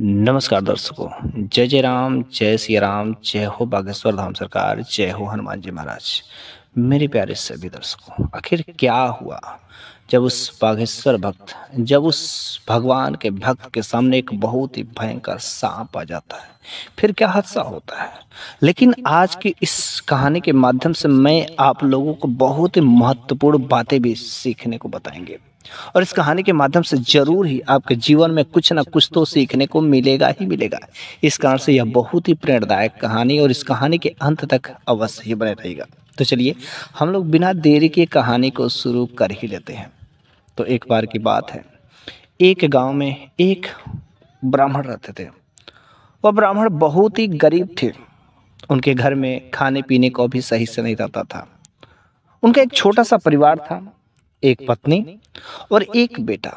नमस्कार दर्शकों जय जय राम जय श्री राम जय हो बागेश्वर धाम सरकार जय हो हनुमान जी महाराज मेरे प्यारे सभी दर्शकों आखिर क्या हुआ जब उस बागेश्वर भक्त जब उस भगवान के भक्त के सामने एक बहुत ही भयंकर सांप आ जाता है फिर क्या हादसा होता है लेकिन आज की इस कहानी के माध्यम से मैं आप लोगों को बहुत ही महत्वपूर्ण बातें भी सीखने को बताएंगे और इस कहानी के माध्यम से जरूर ही आपके जीवन में कुछ ना कुछ तो सीखने को मिलेगा ही मिलेगा इस कारण से यह बहुत ही प्रेरणादायक कहानी और इस कहानी के अंत तक अवश्य ही बने रहेगा तो चलिए हम लोग बिना देरी के कहानी को शुरू कर ही लेते हैं तो एक बार की बात है एक गांव में एक ब्राह्मण रहते थे वह ब्राह्मण बहुत ही गरीब थे उनके घर में खाने पीने को भी सही से नहीं रहता था उनका एक छोटा सा परिवार था एक पत्नी और एक बेटा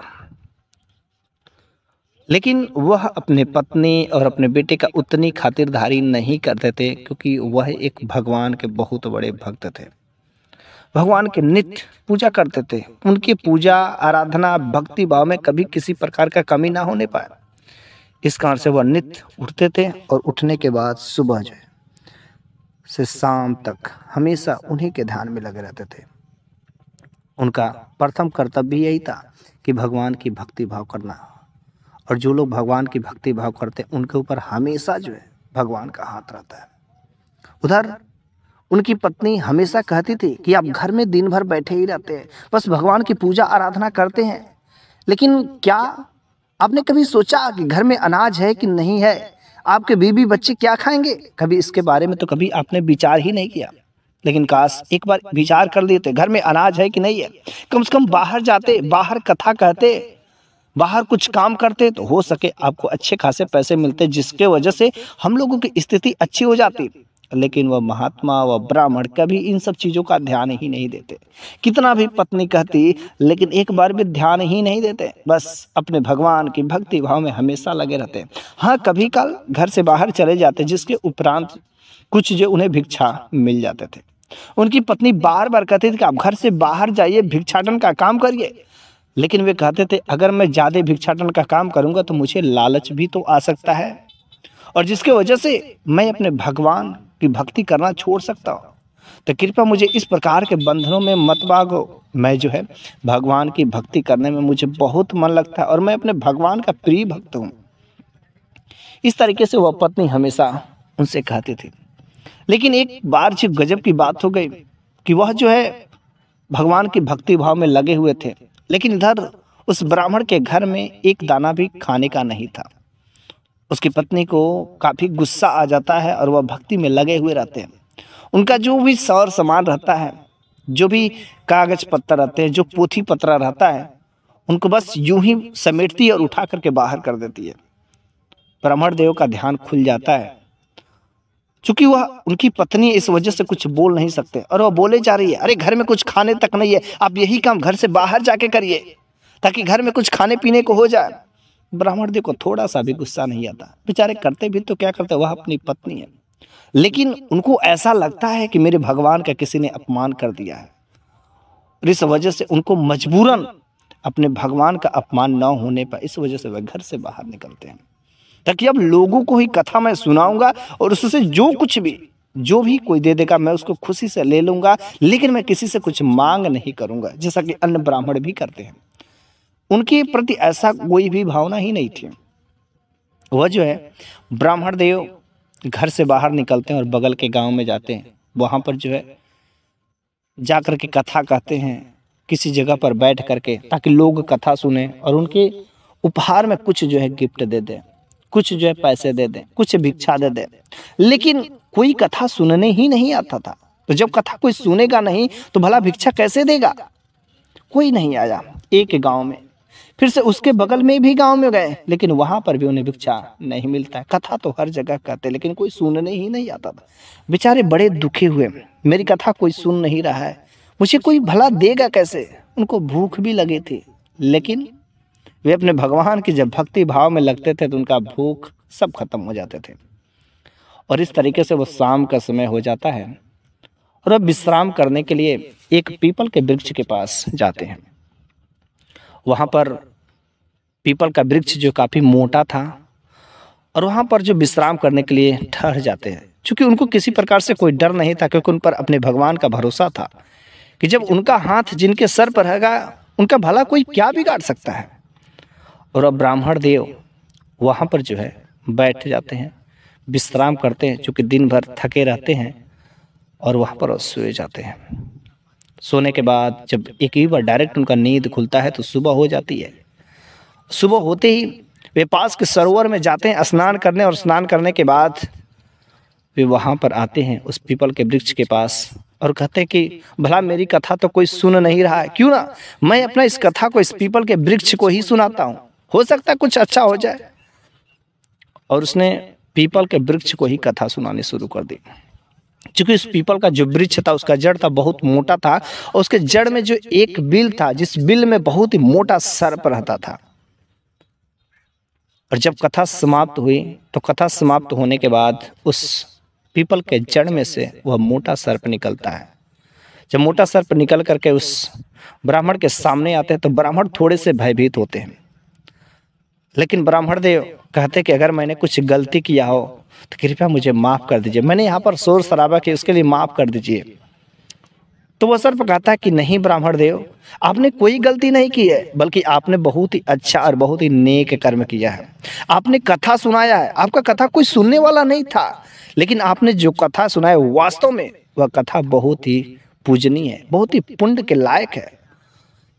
लेकिन वह अपने पत्नी और अपने बेटे का उतनी खातिरदारी नहीं करते थे क्योंकि वह एक भगवान के बहुत बड़े भक्त थे भगवान के नित्य पूजा करते थे उनकी पूजा आराधना भक्ति भाव में कभी किसी प्रकार का कमी ना होने पाए इस कारण से वह नित्य उठते थे और उठने के बाद सुबह जो से शाम तक हमेशा उन्हीं के ध्यान में लगे रहते थे उनका प्रथम कर्तव्य यही था कि भगवान की भक्ति भाव करना और जो लोग भगवान की भक्ति भाव करते हैं उनके ऊपर हमेशा जो है भगवान का हाथ रहता है उधर उनकी पत्नी हमेशा कहती थी कि आप घर में दिन भर बैठे ही रहते हैं बस भगवान की पूजा आराधना करते हैं लेकिन क्या आपने कभी सोचा कि घर में अनाज है कि नहीं है आपके बीबी बच्चे क्या खाएंगे कभी इसके बारे में तो कभी आपने विचार ही नहीं किया लेकिन काश एक बार विचार कर लेते घर में अनाज है कि नहीं है कम से कम बाहर जाते बाहर कथा कहते बाहर कुछ काम करते तो हो सके आपको अच्छे खासे पैसे मिलते जिसके वजह से हम लोगों की स्थिति अच्छी हो जाती लेकिन वह महात्मा व ब्राह्मण कभी इन सब चीज़ों का ध्यान ही नहीं देते कितना भी पत्नी कहती लेकिन एक बार भी ध्यान ही नहीं देते बस अपने भगवान की भक्ति भाव में हमेशा लगे रहते हाँ कभी कल घर से बाहर चले जाते जिसके उपरांत कुछ जो उन्हें भिक्षा मिल जाते थे उनकी पत्नी बार बार कहती थी कि आप घर से बाहर जाइए भिक्षाटन का काम करिए लेकिन वे कहते थे अगर मैं ज़्यादा भिक्षाटन का काम करूँगा तो मुझे लालच भी तो आ सकता है और जिसके वजह से मैं अपने भगवान की भक्ति करना छोड़ सकता हूँ तो कृपया मुझे इस प्रकार के बंधनों में मत भागो मैं जो है भगवान की भक्ति करने में मुझे बहुत मन लगता है और मैं अपने भगवान का प्रिय भक्त हूँ इस तरीके से वह पत्नी हमेशा उनसे कहती थी लेकिन एक बार जो गजब की बात हो गई कि वह जो है भगवान के भक्ति भाव में लगे हुए थे लेकिन इधर उस ब्राह्मण के घर में एक दाना भी खाने का नहीं था उसकी पत्नी को काफ़ी गुस्सा आ जाता है और वह भक्ति में लगे हुए रहते हैं उनका जो भी सौर सामान रहता है जो भी कागज पत्तर रहते हैं जो पोथी पत्रा रहता है उनको बस यूं ही समेटती है और उठा करके बाहर कर देती है ब्राह्मण देव का ध्यान खुल जाता है चूंकि वह उनकी पत्नी इस वजह से कुछ बोल नहीं सकते और वह बोले जा रही है अरे घर में कुछ खाने तक नहीं है आप यही काम घर से बाहर जाके करिए ताकि घर में कुछ खाने पीने को हो जाए ब्राह्मण देखो थोड़ा सा भी गुस्सा नहीं आता बेचारे करते भी तो क्या करते वह अपनी पत्नी है लेकिन उनको ऐसा लगता है कि मेरे भगवान का किसी ने अपमान कर दिया है इस वजह से उनको मजबूरन अपने भगवान का अपमान न होने पर इस वजह से वह घर से बाहर निकलते हैं ताकि अब लोगों को ही कथा मैं सुनाऊंगा और उससे जो कुछ भी जो भी कोई दे देगा मैं उसको खुशी से ले लूँगा लेकिन मैं किसी से कुछ मांग नहीं करूँगा जैसा कि अन्य ब्राह्मण भी करते हैं उनके प्रति ऐसा कोई भी भावना ही नहीं थी वह जो है ब्राह्मण देव घर से बाहर निकलते हैं और बगल के गांव में जाते हैं वहाँ पर जो है जा कर के कथा कहते हैं किसी जगह पर बैठ करके ताकि लोग कथा सुने और उनके उपहार में कुछ जो है गिफ्ट दे दें कुछ जो है पैसे दे दें कुछ भिक्षा दे दें लेकिन कोई कथा सुनने ही नहीं आता था तो जब कथा कोई सुनेगा नहीं तो भला भिक्षा कैसे देगा कोई नहीं आया एक गांव में फिर से उसके बगल में भी गांव में गए लेकिन वहां पर भी उन्हें भिक्षा नहीं मिलता है कथा तो हर जगह कहते लेकिन कोई सुनने ही नहीं आता था बेचारे बड़े दुखी हुए मेरी कथा कोई सुन नहीं रहा है मुझे कोई भला देगा कैसे उनको भूख भी लगी थी लेकिन वे अपने भगवान की जब भक्ति भाव में लगते थे तो उनका भूख सब खत्म हो जाते थे और इस तरीके से वो शाम का समय हो जाता है और अब विश्राम करने के लिए एक पीपल के वृक्ष के पास जाते हैं वहाँ पर पीपल का वृक्ष जो काफ़ी मोटा था और वहाँ पर जो विश्राम करने के लिए ठहर जाते हैं क्योंकि उनको किसी प्रकार से कोई डर नहीं था क्योंकि उन पर अपने भगवान का भरोसा था कि जब उनका हाथ जिनके सर पर रहेगा उनका भला कोई क्या बिगाड़ सकता है और अब ब्राह्मण देव वहाँ पर जो है बैठ जाते हैं विश्राम करते हैं चूँकि दिन भर थके रहते हैं और वहाँ पर सोए जाते हैं सोने के बाद जब एक ही बार डायरेक्ट उनका नींद खुलता है तो सुबह हो जाती है सुबह होते ही वे पास के सरोवर में जाते हैं स्नान करने और स्नान करने के बाद वे वहाँ पर आते हैं उस पीपल के वृक्ष के पास और कहते हैं कि भला मेरी कथा तो कोई सुन नहीं रहा है क्यों ना मैं अपना इस कथा को इस पीपल के वृक्ष को ही सुनाता हूँ हो सकता है कुछ अच्छा हो जाए और उसने पीपल के वृक्ष को ही कथा सुनाने शुरू कर दी चूंकि उस पीपल का जो वृक्ष था उसका जड़ था बहुत मोटा था और उसके जड़ में जो एक बिल था जिस बिल में बहुत ही मोटा सर्प रहता था और जब कथा समाप्त हुई तो कथा समाप्त होने के बाद उस पीपल के जड़ में से वह मोटा सर्प निकलता है जब मोटा सर्प निकल करके उस ब्राह्मण के सामने आते हैं तो ब्राह्मण थोड़े से भयभीत होते हैं लेकिन ब्राह्मण देव कहते कि अगर मैंने कुछ गलती किया हो तो कृपया मुझे माफ़ कर दीजिए मैंने यहाँ पर शोर शराबा किया उसके लिए माफ़ कर दीजिए तो वह सर्फ कहता है कि नहीं ब्राह्मण देव आपने कोई गलती नहीं की है बल्कि आपने बहुत ही अच्छा और बहुत ही नेक कर्म किया है आपने कथा सुनाया है आपका कथा कोई सुनने वाला नहीं था लेकिन आपने जो कथा सुनाया वास्तव में वह कथा बहुत ही पूजनीय है बहुत ही पुण्य के लायक है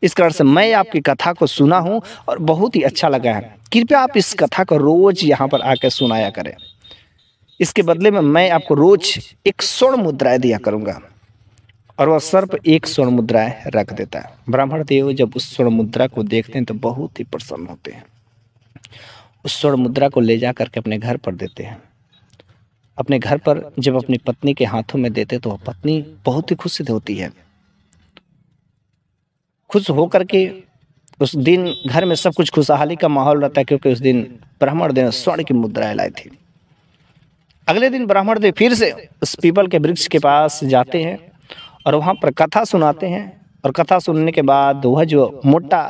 इस कारण से मैं आपकी कथा को सुना हूँ और बहुत ही अच्छा लगा है कृपया आप इस कथा को रोज यहाँ पर आकर सुनाया करें इसके बदले में मैं आपको रोज एक स्वर्ण मुद्राएं दिया करूँगा और वह सर्प एक स्वर्ण मुद्राएं रख देता है ब्राह्मण देव जब उस स्वर्ण मुद्रा को देखते हैं तो बहुत ही प्रसन्न होते हैं उस स्वर्ण मुद्रा को ले जा करके अपने घर पर देते हैं अपने घर पर जब अपनी पत्नी के हाथों में देते तो वह पत्नी बहुत ही खुशी होती है खुश होकर के उस दिन घर में सब कुछ खुशहाली का माहौल रहता है क्योंकि उस दिन ब्राह्मण देव स्वर्ण की मुद्राएं लाई थी अगले दिन ब्राह्मण देव फिर से उस पीपल के वृक्ष के पास जाते हैं और वहाँ पर कथा सुनाते हैं और कथा सुनने के बाद वह जो मोटा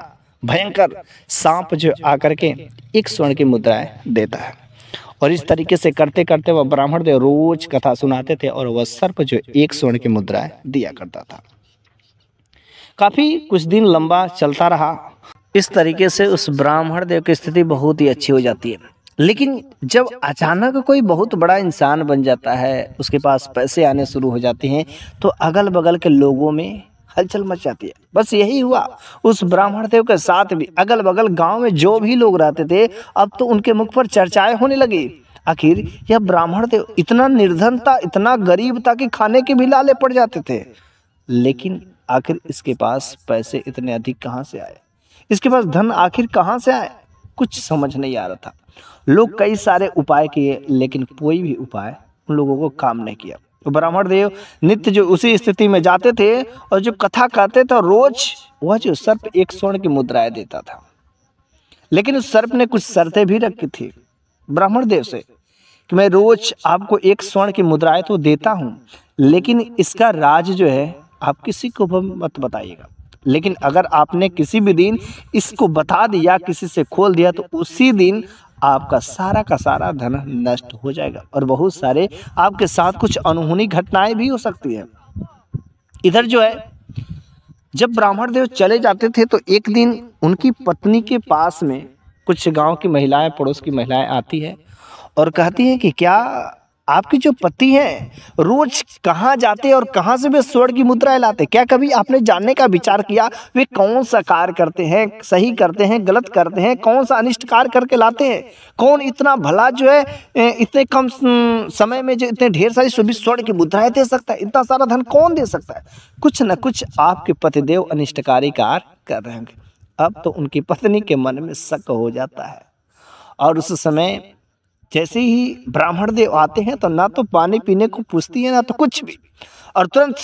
भयंकर सांप जो आकर के एक स्वर्ण की मुद्राएं देता है और इस तरीके से करते करते वह ब्राह्मण देव रोज कथा सुनाते थे और वह सर्प जो एक स्वर्ण की मुद्राएं दिया करता था काफ़ी कुछ दिन लंबा चलता रहा इस तरीके से उस ब्राह्मण देव की स्थिति बहुत ही अच्छी हो जाती है लेकिन जब अचानक कोई बहुत बड़ा इंसान बन जाता है उसके पास पैसे आने शुरू हो जाते हैं तो अगल बगल के लोगों में हलचल मच जाती है बस यही हुआ उस ब्राह्मण देव के साथ भी अगल बगल गांव में जो भी लोग रहते थे अब तो उनके मुख पर चर्चाएं होने लगी आखिर यह ब्राह्मण देव इतना निर्धन था इतना गरीब था कि खाने के भी लाले पड़ जाते थे लेकिन आखिर इसके पास पैसे इतने अधिक कहाँ से आए इसके पास धन आखिर कहाँ से आए कुछ समझ नहीं आ रहा था लोग कई सारे उपाय किए लेकिन कोई भी उपाय उन लोगों को काम नहीं किया तो ब्राह्मण देव नित्य जो उसी स्थिति में जाते थे और जो कथा कहते थे रोज वह जो सर्प एक स्वर्ण की मुद्राएं देता था लेकिन उस सर्प ने कुछ शर्तें भी रखी थी ब्राह्मण देव से कि मैं रोज आपको एक स्वर्ण की मुद्राएं तो देता हूँ लेकिन इसका राज जो है आप किसी को मत बताइएगा लेकिन अगर आपने किसी भी दिन इसको बता दिया किसी से खोल दिया तो उसी दिन आपका सारा का सारा धन नष्ट हो जाएगा और बहुत सारे आपके साथ कुछ अनहोनी घटनाएं भी हो सकती है इधर जो है जब ब्राह्मण देव चले जाते थे तो एक दिन उनकी पत्नी के पास में कुछ गांव की महिलाएं पड़ोस की महिलाएं आती है और कहती हैं कि क्या आपकी जो पति हैं रोज कहाँ जाते और कहाँ से वे स्वर्ण की मुद्राएं लाते क्या कभी आपने जानने का विचार किया वे कौन सा कार्य करते हैं सही करते हैं गलत करते हैं कौन सा अनिष्ट कार्य करके लाते हैं कौन इतना भला जो है इतने कम समय में जो इतने ढेर सारी सभी स्वर्ण की मुद्राएं दे सकता है इतना सारा धन कौन दे सकता है कुछ न कुछ आपके पतिदेव अनिष्टकारी कार्य कर रहे होंगे अब तो उनकी पत्नी के मन में शक हो जाता है और उस समय जैसे ही ब्राह्मण देव आते हैं तो ना तो पानी पीने को पूछती है ना तो कुछ भी और तुरंत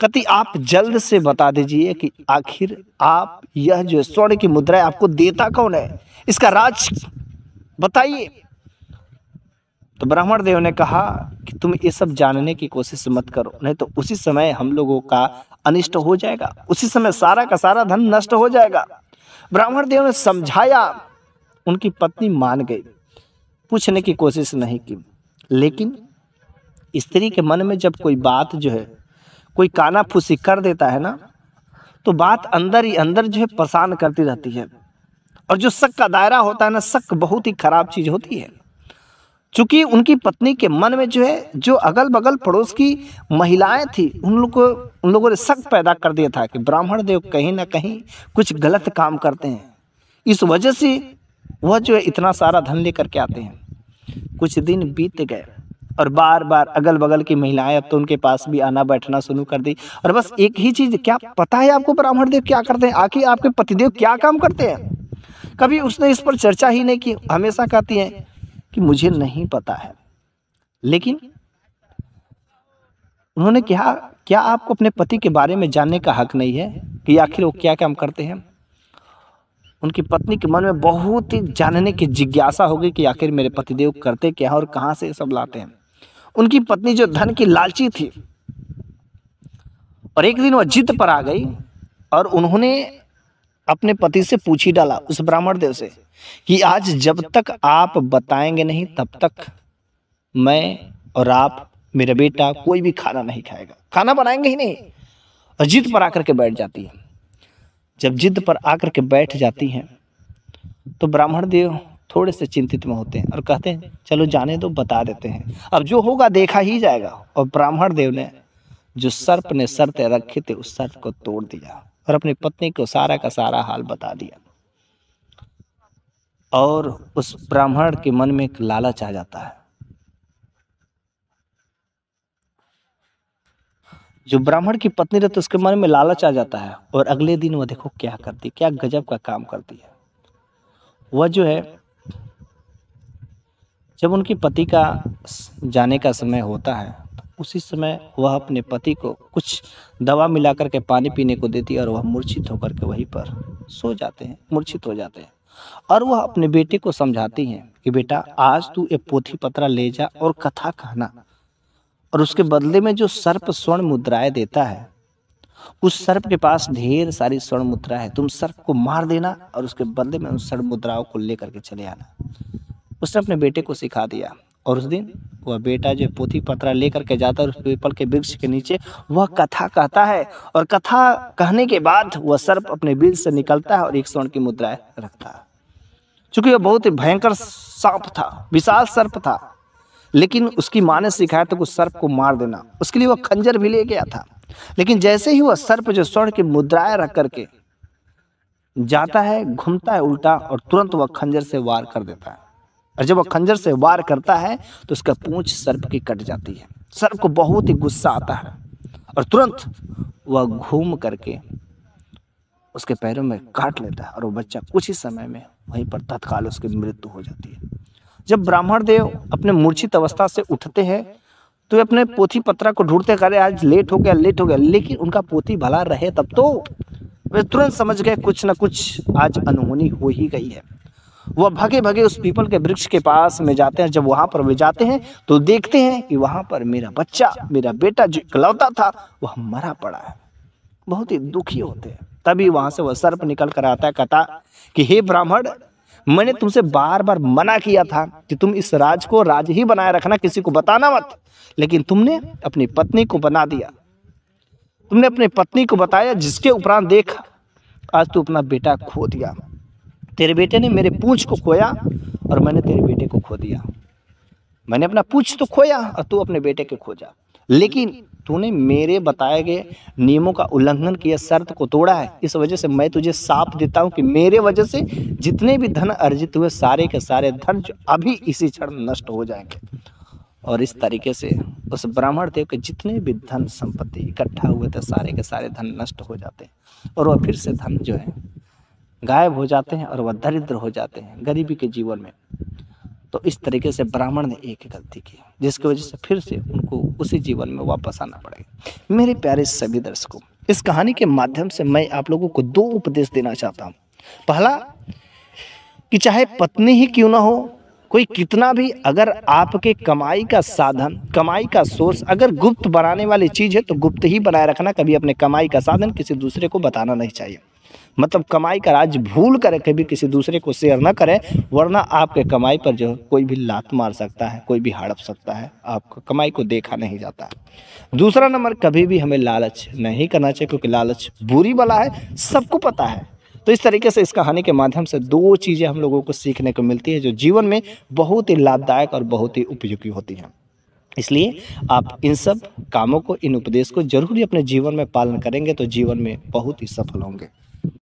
कति आप जल्द से बता दीजिए कि आखिर आप यह जो स्वर्ण की मुद्रा है आपको देता कौन है इसका राज बताइए तो ब्राह्मण देव ने कहा कि तुम ये सब जानने की कोशिश मत करो नहीं तो उसी समय हम लोगों का अनिष्ट हो जाएगा उसी समय सारा का सारा धन नष्ट हो जाएगा ब्राह्मण देव ने समझाया उनकी पत्नी मान गई पूछने की कोशिश नहीं की लेकिन स्त्री के मन में जब कोई बात जो है कोई काना फूसी कर देता है ना तो बात अंदर ही अंदर जो है परेशान करती रहती है और जो शक का दायरा होता है ना शक बहुत ही खराब चीज़ होती है चूँकि उनकी पत्नी के मन में जो है जो अगल बगल पड़ोस की महिलाएं थी उन लोग को उन लोगों ने शक पैदा कर दिया था कि ब्राह्मण देव कहीं ना कहीं कुछ गलत काम करते हैं इस वजह से वह जो है इतना सारा धन लेकर के आते हैं कुछ दिन बीत गए और बार बार अगल बगल की महिलाएं अब तो उनके पास भी आना बैठना शुरू कर दी और बस एक ही चीज़ क्या पता है आपको ब्राह्मण देव क्या करते हैं आखिर आपके पतिदेव क्या काम करते हैं कभी उसने इस पर चर्चा ही नहीं की हमेशा कहती है कि मुझे नहीं पता है लेकिन उन्होंने कहा क्या आपको अपने पति के बारे में जानने का हक नहीं है कि आखिर वो क्या काम करते हैं उनकी पत्नी के मन में बहुत ही जानने की जिज्ञासा होगी कि आखिर मेरे पतिदेव करते क्या और कहाँ से सब लाते हैं उनकी पत्नी जो धन की लालची थी और एक दिन वह जिद पर आ गई और उन्होंने अपने पति से पूछ ही डाला उस ब्राह्मण देव से कि आज जब तक आप बताएंगे नहीं तब तक मैं और आप मेरा बेटा कोई भी खाना नहीं खाएगा खाना बनाएंगे ही नहीं और जिद पर आकर के बैठ जाती है जब जिद पर आकर के बैठ जाती हैं तो ब्राह्मण देव थोड़े से चिंतित में होते हैं और कहते हैं चलो जाने दो बता देते हैं अब जो होगा देखा ही जाएगा और ब्राह्मण देव ने जो सर्प ने तय रखे थे उस सर्प को तोड़ दिया और अपनी पत्नी को सारा का सारा हाल बता दिया और उस ब्राह्मण के मन में एक लालच आ जाता है जो ब्राह्मण की पत्नी रहती है उसके मन में लालच आ जाता है और अगले दिन वह देखो क्या करती है क्या गजब का काम करती है वह जो है जब उनके पति का जाने का समय होता है तो उसी समय वह अपने पति को कुछ दवा मिला करके पानी पीने को देती है और वह मूर्छित होकर के वहीं पर सो जाते हैं मूर्छित हो जाते हैं और वह अपने बेटे को समझाती हैं कि बेटा आज तू ये पोथी पत्रा ले जा और कथा कहना और उसके बदले में जो सर्प स्वर्ण मुद्राएं देता है उस सर्प के पास ढेर सारी स्वर्ण मुद्रा है तुम सर्प को मार देना और उसके बदले में उन स्वर्ण मुद्राओं को लेकर के चले आना उसने अपने बेटे को सिखा दिया और उस दिन वह बेटा जो पोथी पत्रा लेकर के जाता है उस पीपल के वृक्ष के नीचे वह कथा कहता है और कथा कहने के बाद वह सर्प अपने बिल से निकलता है और एक स्वर्ण की मुद्राएं रखता है चूंकि वह बहुत ही भयंकर सांप था विशाल सर्प था लेकिन उसकी माँ ने सिखाया था तो उस सर्प को मार देना उसके लिए वह खंजर भी ले गया था लेकिन जैसे ही वह सर्प जो स्वर्ण की मुद्राएं रख करके जाता है घूमता है उल्टा और तुरंत वह खंजर से वार कर देता है और जब वह खंजर से वार करता है तो उसका पूंछ सर्प की कट जाती है सर्प को बहुत ही गुस्सा आता है और तुरंत वह घूम करके उसके पैरों में काट लेता है और वह बच्चा कुछ ही समय में वहीं पर तत्काल उसकी मृत्यु हो जाती है जब ब्राह्मण देव अपने मूर्छित अवस्था से उठते हैं तो वे अपने पोथी पत्रा को ढूंढते करे आज लेट हो गया लेट हो गया लेकिन उनका पोथी भला रहे तब तो वे तुरंत समझ गए कुछ ना कुछ आज अनहोनी हो ही गई है वह भगे भगे उस पीपल के वृक्ष के पास में जाते हैं जब वहां पर वे जाते हैं तो देखते हैं कि वहां पर मेरा बच्चा मेरा बेटा जो इकलौता था वह मरा पड़ा है बहुत ही दुखी होते हैं तभी वहां से वह सर्प निकल कर आता है कहता कि हे ब्राह्मण मैंने तुमसे बार बार मना किया था कि तुम इस राज को राज ही बनाए रखना किसी को बताना मत लेकिन तुमने अपनी पत्नी को बना दिया तुमने अपनी पत्नी को बताया जिसके उपरांत देखा आज तू अपना बेटा खो दिया तेरे बेटे ने मेरे पूछ को खोया और मैंने तेरे बेटे को खो दिया मैंने अपना पूछ तो खोया और तू अपने बेटे के खोजा लेकिन तूने मेरे बताए गए नियमों का उल्लंघन किया शर्त को तोड़ा है इस वजह से मैं तुझे साफ देता हूँ कि मेरे वजह से जितने भी धन अर्जित हुए सारे के सारे धन जो अभी इसी क्षण नष्ट हो जाएंगे और इस तरीके से उस ब्राह्मण देव के जितने भी धन संपत्ति इकट्ठा हुए थे सारे के सारे धन नष्ट हो जाते हैं और वह फिर से धन जो है गायब हो जाते हैं और वह दरिद्र हो जाते हैं गरीबी के जीवन में तो इस तरीके से ब्राह्मण ने एक गलती की जिसकी वजह से फिर से उनको उसी जीवन में वापस आना पड़ेगा मेरे प्यारे सभी दर्शकों इस कहानी के माध्यम से मैं आप लोगों को दो उपदेश देना चाहता हूँ पहला कि चाहे पत्नी ही क्यों ना हो कोई कितना भी अगर आपके कमाई का साधन कमाई का सोर्स अगर गुप्त बनाने वाली चीज़ है तो गुप्त ही बनाए रखना कभी अपने कमाई का साधन किसी दूसरे को बताना नहीं चाहिए मतलब कमाई का राज भूल कर कभी किसी दूसरे को शेयर ना करें वरना आपके कमाई पर जो कोई भी लात मार सकता है कोई भी हड़प सकता है आपको कमाई को देखा नहीं जाता है दूसरा नंबर कभी भी हमें लालच नहीं करना चाहिए क्योंकि लालच बुरी वाला है सबको पता है तो इस तरीके से इस कहानी के माध्यम से दो चीज़ें हम लोगों को सीखने को मिलती है जो जीवन में बहुत ही लाभदायक और बहुत ही उपयोगी होती हैं इसलिए आप इन सब कामों को इन उपदेश को जरूरी अपने जीवन में पालन करेंगे तो जीवन में बहुत ही सफल होंगे